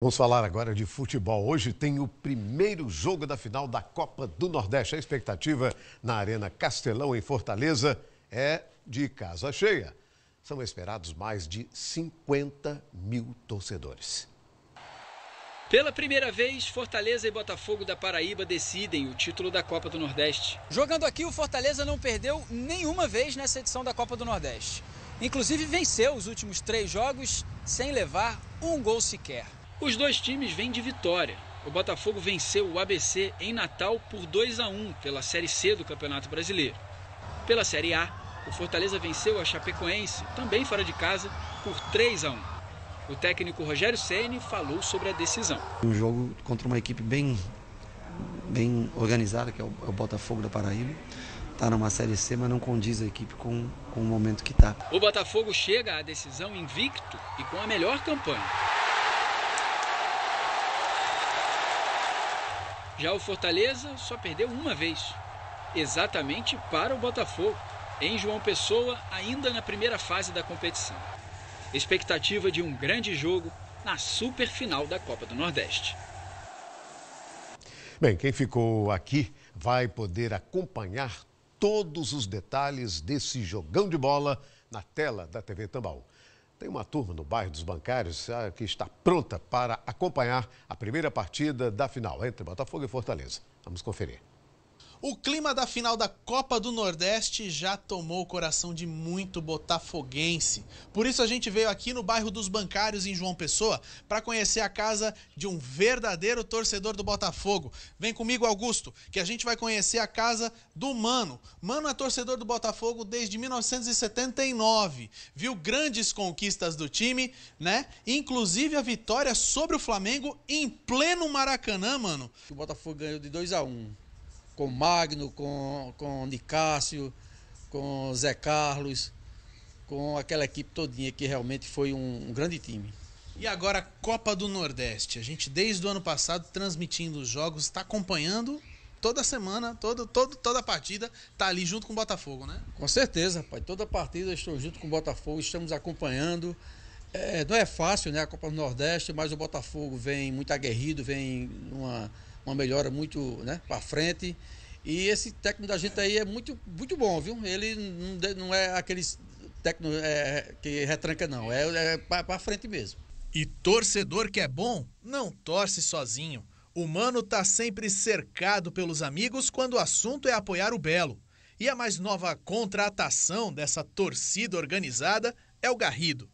Vamos falar agora de futebol. Hoje tem o primeiro jogo da final da Copa do Nordeste. A expectativa na Arena Castelão, em Fortaleza, é de casa cheia. São esperados mais de 50 mil torcedores. Pela primeira vez, Fortaleza e Botafogo da Paraíba decidem o título da Copa do Nordeste. Jogando aqui, o Fortaleza não perdeu nenhuma vez nessa edição da Copa do Nordeste. Inclusive, venceu os últimos três jogos sem levar um gol sequer. Os dois times vêm de vitória. O Botafogo venceu o ABC em Natal por 2 a 1 pela Série C do Campeonato Brasileiro. Pela Série A, o Fortaleza venceu a Chapecoense, também fora de casa, por 3 a 1. O técnico Rogério Ceni falou sobre a decisão. Um jogo contra uma equipe bem bem organizada, que é o, é Botafogo da Paraíba. Está numa Série C, mas não condiz a equipe com, com o momento que está. O Botafogo chega à decisão invicto e com a melhor campanha. Já o Fortaleza só perdeu uma vez, exatamente para o Botafogo, em João Pessoa, ainda na primeira fase da competição. Expectativa de um grande jogo na superfinal da Copa do Nordeste. Bem, quem ficou aqui vai poder acompanhar todos os detalhes desse jogão de bola na tela da TV Tambal. Tem uma turma no bairro dos bancários ah, que está pronta para acompanhar primeira partida da final entre Botafogo e Fortaleza. Vamos conferir. O clima da final da Copa do Nordeste já tomou o coração de muito botafoguense. Por isso a gente veio aqui no bairro dos Bancários em João Pessoa para conhecer a casa de um verdadeiro torcedor do Botafogo. Vem comigo, Augusto, que a gente vai conhecer a casa do Mano. Mano é torcedor do Botafogo desde 1979. Viu grandes conquistas do time, né? Inclusive a vitória sobre o Flamengo em pleno Maracanã, mano. O Botafogo ganhou de 2 a 1. Um com Magno, com, com Nicásio, com Zé Carlos, com aquela equipe todinha que realmente foi um, um grande time. E agora a Copa do Nordeste. A gente desde o ano passado transmitindo os jogos, está acompanhando toda semana, todo, todo, toda partida, está ali junto com o Botafogo, né? Com certeza, pai. Toda partida estou junto com o Botafogo, estamos acompanhando. É, não é fácil, né? A Copa do Nordeste, mas o Botafogo vem muito aguerrido, vem numa uma melhora muito né, para frente. E esse técnico da gente aí é muito, muito bom, viu? Ele não é aqueles técnico é, que retranca, não. É, é para frente mesmo. E torcedor que é bom, não torce sozinho. O Mano tá sempre cercado pelos amigos quando o assunto é apoiar o Belo. E a mais nova contratação dessa torcida organizada é o Garrido.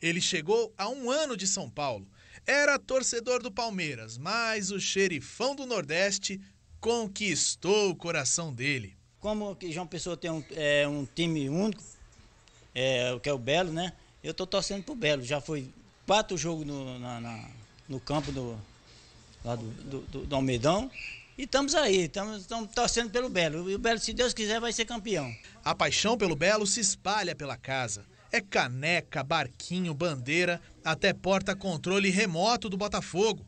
Ele chegou há um ano de São Paulo era torcedor do Palmeiras, mas o xerifão do Nordeste conquistou o coração dele. Como que João Pessoa tem um, é, um time único, é, que é o Belo, né? Eu tô torcendo pro Belo. Já foi quatro jogos no, na, na, no campo do, lá do, do, do, do Almedão. E estamos aí, estamos torcendo pelo Belo. E o Belo, se Deus quiser, vai ser campeão. A paixão pelo Belo se espalha pela casa. É caneca, barquinho, bandeira, até porta-controle remoto do Botafogo.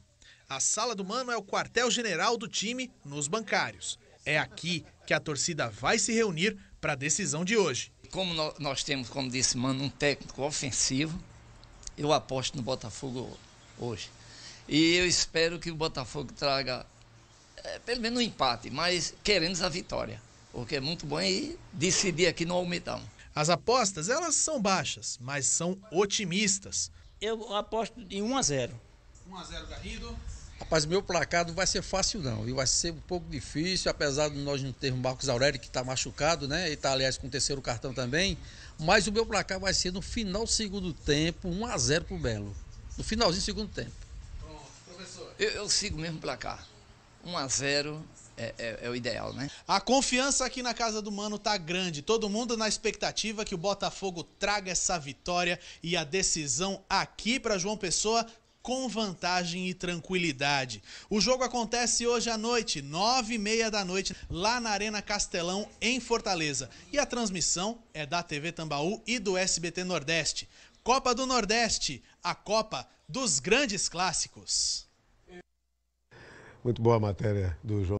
A sala do Mano é o quartel-general do time nos bancários. É aqui que a torcida vai se reunir para a decisão de hoje. Como nós temos, como disse Mano, um técnico ofensivo, eu aposto no Botafogo hoje. E eu espero que o Botafogo traga é, pelo menos um empate, mas queremos a vitória, porque é muito bom e decidir aqui no almidão. As apostas, elas são baixas, mas são otimistas. Eu aposto em 1 a 0. 1 a 0 Garrido. Rapaz, meu placar não vai ser fácil não, e vai ser um pouco difícil, apesar de nós não termos Marcos Aurélio que está machucado, né? E está aliás com o terceiro cartão também, mas o meu placar vai ser no final do segundo tempo, 1 a 0 para o Belo. No finalzinho do segundo tempo. Pronto, professor. Eu, eu sigo mesmo placar. 1 a 0 é, é, é, o ideal, né? A confiança aqui na casa do Mano tá grande. Todo mundo na expectativa que o Botafogo traga essa vitória e a decisão aqui para João Pessoa com vantagem e tranquilidade. O jogo acontece hoje à noite, nove e meia da noite, lá na Arena Castelão, em Fortaleza. E a transmissão é da TV Tambaú e do SBT Nordeste. Copa do Nordeste, a Copa dos Grandes Clássicos. Muito boa a matéria do João.